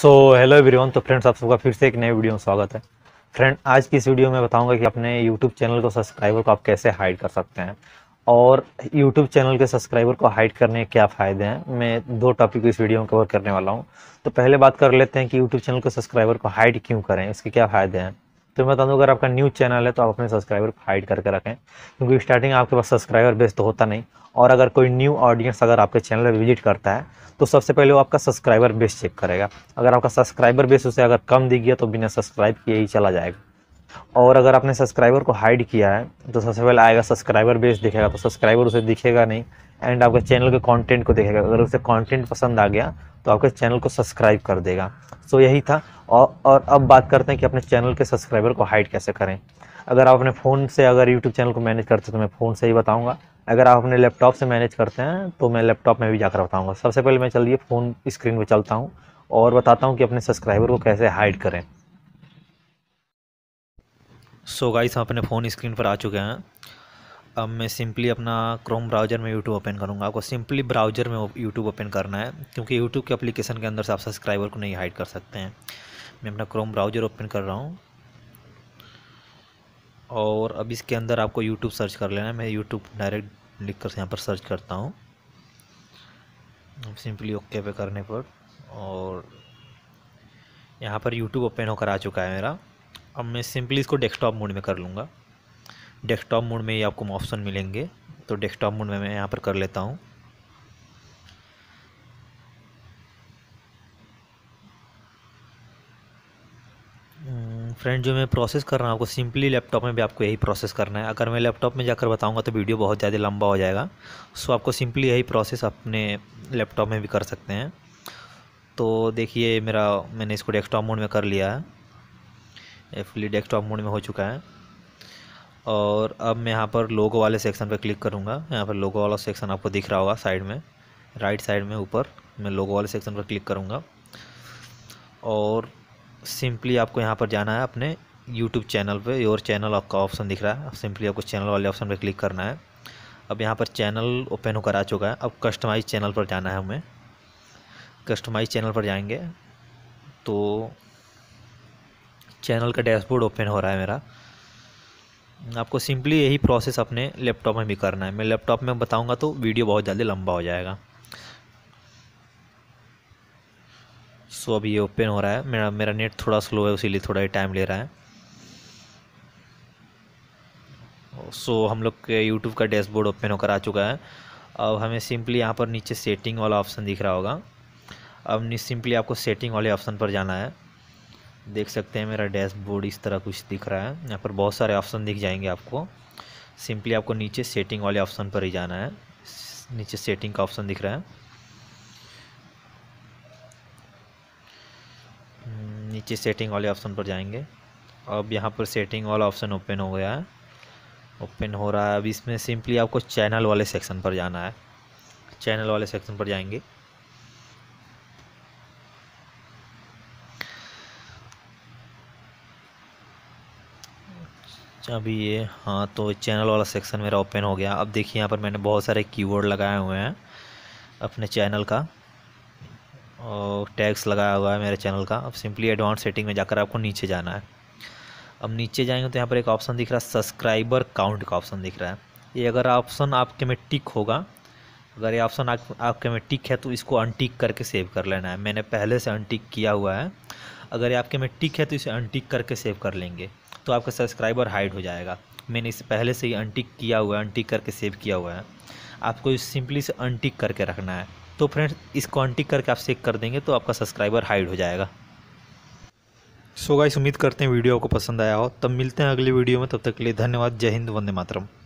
सो hello everyone तो friends आप सबका फिर से एक नए वीडियो में स्वागत है फ्रेंड आज की इस वीडियो में बताऊंगा कि अपने यूट्यूब चैनल को सब्सक्राइबर को आप कैसे हाइड कर सकते हैं और यूट्यूब चैनल के सब्सक्राइबर को हाइड करने के क्या फ़ायदे हैं मैं दो टॉपिक को इस वीडियो में कवर करने वाला हूँ तो पहले बात कर लेते हैं कि यूट्यूब चैनल के सब्सक्राइबर को हाइड क्यों करें इसके क्या फ़ायदे हैं तो मैं बता दूँ अगर आपका न्यू चैनल है तो आप अपने सब्सक्राइबर को हाइड करके रखें क्योंकि स्टार्टिंग आपके पास सब्सक्राइबर बेस तो होता नहीं और अगर कोई न्यू ऑडियंस अगर आपके चैनल पर विजिट करता है तो सबसे पहले वो आपका सब्सक्राइबर बेस चेक करेगा अगर आपका सब्सक्राइबर बेस उसे अगर कम दी गया तो बिना सब्सक्राइब किए ही चला जाएगा और अगर आपने सब्सक्राइबर को हाइड किया है तो सबसे पहले आएगा सब्सक्राइबर बेस दिखेगा तो सब्सक्राइबर उसे दिखेगा नहीं एंड आपके चैनल के कंटेंट को देखेगा अगर उसे कंटेंट पसंद आ गया तो आपके चैनल को सब्सक्राइब कर देगा सो यही था और और अब बात करते हैं कि अपने चैनल के सब्सक्राइबर को हाइड कैसे करें अगर आप अपने फ़ोन से अगर यूट्यूब चैनल को मैनेज करते हैं तो मैं फ़ोन से ही बताऊँगा अगर आप अपने लैपटॉप से मैनेज करते हैं तो मैं लैपटॉप में भी जाकर बताऊँगा सबसे पहले मैं चलिए फ़ोन स्क्रीन पर चलता हूँ और बताता हूँ कि अपने सब्सक्राइबर को कैसे हाइड करें सो so गाइस हम अपने फ़ोन स्क्रीन पर आ चुके हैं अब मैं सिंपली अपना क्रोम ब्राउज़र में यूट्यूब ओपन करूँगा आपको सिंपली ब्राउज़र में यूट्यूब ओपन करना है क्योंकि यूट्यूब के एप्लीकेशन के अंदर से आप सब्सक्राइबर को नहीं हाइड कर सकते हैं मैं अपना क्रोम ब्राउज़र ओपन कर रहा हूँ और अब इसके अंदर आपको यूट्यूब सर्च कर लेना है मैं यूट्यूब डायरेक्ट लिख कर यहाँ पर सर्च करता हूँ सिंपली ओके पे करने पर और यहाँ पर यूट्यूब ओपन होकर आ चुका है मेरा अब मैं सिंपली इसको डेस्कटॉप मोड में कर लूँगा डेस्कटॉप मोड में ये आपको ऑप्शन मिलेंगे तो डेस्कटॉप मोड में मैं यहाँ पर कर लेता हूँ फ्रेंड हम्म, जो मैं प्रोसेस कर रहा हूँ आपको सिंपली लैपटॉप में भी आपको यही प्रोसेस करना है अगर मैं लैपटॉप में जाकर बताऊँगा तो वीडियो बहुत ज़्यादा लंबा हो जाएगा सो आपको सिंपली यही प्रोसेस अपने लैपटॉप में भी कर सकते हैं तो देखिए मेरा मैंने इसको डेस्कटॉप मोड में कर लिया है ये फुली डेस्कटॉप मोड में हो चुका है और अब मैं यहाँ पर लोगो वाले सेक्शन पर क्लिक करूँगा यहाँ पर लोगो वाला सेक्शन आपको दिख रहा होगा साइड में राइट साइड में ऊपर मैं लोगो वाले सेक्शन पर क्लिक करूँगा और सिंपली आपको यहाँ पर जाना है अपने यूट्यूब चैनल पे योर चैनल आपका ऑप्शन दिख रहा है सिंपली आपको चैनल वाले ऑप्शन पर क्लिक करना है अब यहाँ पर चैनल ओपन होकर आ चुका है अब कस्टमाइज चैनल पर जाना है हमें कस्टमाइज चैनल पर जाएंगे तो चैनल का डैशबोर्ड ओपन हो रहा है मेरा आपको सिंपली यही प्रोसेस अपने लैपटॉप में भी करना है मैं लैपटॉप में बताऊंगा तो वीडियो बहुत जल्दी लंबा हो जाएगा सो so, अभी ये ओपन हो रहा है मेरा मेरा नेट थोड़ा स्लो है उसीलिए थोड़ा ही टाइम ले रहा है सो so, हम लोग के यूट्यूब का डैशबोर्ड ओपन होकर आ चुका है अब हमें सिंपली यहाँ पर नीचे सेटिंग वाला ऑप्शन दिख रहा होगा अब सिंपली आपको सेटिंग वाले ऑप्शन पर जाना है देख सकते हैं मेरा डैशबोर्ड इस तरह कुछ दिख रहा है यहाँ पर बहुत सारे ऑप्शन दिख जाएंगे आपको सिंपली आपको नीचे सेटिंग वाले ऑप्शन पर ही जाना है नीचे सेटिंग का ऑप्शन दिख रहा है हम्म, नीचे सेटिंग वाले ऑप्शन पर जाएंगे अब यहाँ पर सेटिंग वाला ऑप्शन ओपन हो गया है ओपन हो रहा है अब इसमें सिंपली आपको चैनल वाले सेक्शन पर जाना है चैनल वाले सेक्शन पर जाएंगे अच्छा अभी ये हाँ तो चैनल वाला सेक्शन मेरा ओपन हो गया अब देखिए यहाँ पर मैंने बहुत सारे कीवर्ड लगाए हुए हैं अपने चैनल का और टैक्स लगाया हुआ है मेरे चैनल का अब सिंपली एडवांस सेटिंग में जाकर आपको नीचे जाना है अब नीचे जाएंगे तो यहाँ पर एक ऑप्शन दिख रहा है सब्सक्राइबर काउंट का ऑप्शन दिख रहा है ये अगर ऑप्शन आपके में टिक होगा अगर ये ऑप्शन आप, आपके में टिक है तो इसको अनटिक करके सेव कर लेना है मैंने पहले से अनटिक किया हुआ है अगर ये आपके में टिक है तो इसे अनटिक करके सेव कर लेंगे तो आपका सब्सक्राइबर हाइड हो जाएगा मैंने इसे पहले से ही अनटिक किया हुआ है अनटिक करके सेव किया हुआ है आपको सिंपली से अनटिक करके रखना है तो फ्रेंड्स इसको अनटिक करके आप सेव कर देंगे तो आपका सब्सक्राइबर हाइड हो जाएगा सो गाइस उम्मीद करते हैं वीडियो आपको पसंद आया हो तब मिलते हैं अगले वीडियो में तब तक के लिए धन्यवाद जय हिंद वंदे मातरम